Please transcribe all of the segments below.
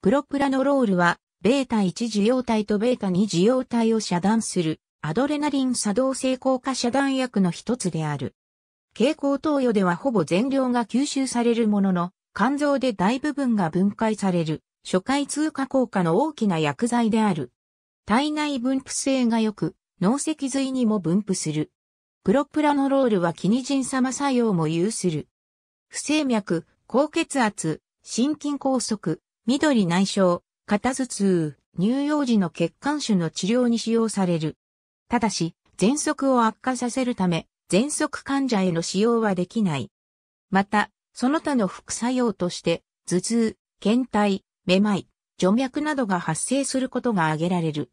プロプラノロールは、ベータ1受容体とベータ2受容体を遮断する、アドレナリン作動性効果遮断薬の一つである。蛍光投与ではほぼ全量が吸収されるものの、肝臓で大部分が分解される、初回通過効果の大きな薬剤である。体内分布性が良く、脳脊髄にも分布する。プロプラノロールはキニジン様作用も有する。不整脈、高血圧、心筋梗塞、緑内障、肩頭痛、乳幼児の血管腫の治療に使用される。ただし、喘息を悪化させるため、喘息患者への使用はできない。また、その他の副作用として、頭痛、倦怠、めまい、除脈などが発生することが挙げられる。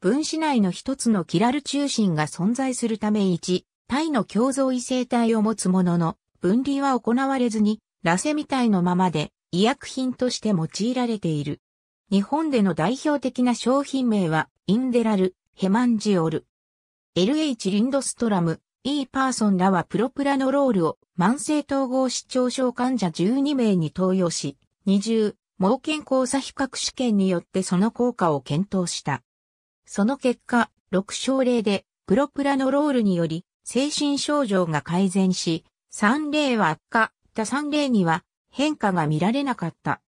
分子内の一つのキラル中心が存在するため1、体の共造異性体を持つものの、分離は行われずに、ラセみたいのままで、医薬品として用いられている。日本での代表的な商品名は、インデラル、ヘマンジオル。LH リンドストラム、E パーソンらはプロプラノロールを慢性統合失調症患者12名に投与し、20、盲検交差比較試験によってその効果を検討した。その結果、6症例で、プロプラノロールにより、精神症状が改善し、3例は悪化、他3例には変化が見られなかった。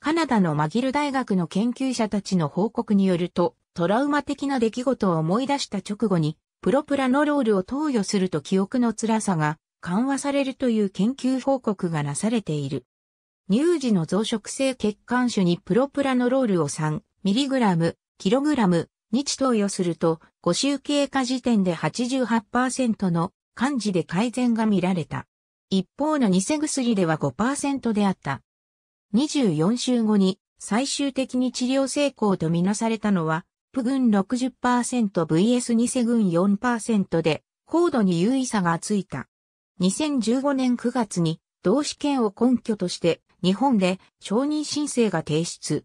カナダのマギル大学の研究者たちの報告によると、トラウマ的な出来事を思い出した直後に、プロプラノロールを投与すると記憶の辛さが緩和されるという研究報告がなされている。乳児の増殖性血管腫にプロプラノロールを 3mg、kg、日投与すると、5週経過時点で88%の感じで改善が見られた。一方の偽薬では5%であった。24週後に最終的に治療成功とみなされたのは、プ群 60%vs 偽群4%で、高度に優位差がついた。2015年9月に、同試験を根拠として、日本で承認申請が提出。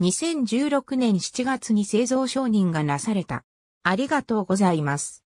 2016年7月に製造承認がなされた。ありがとうございます。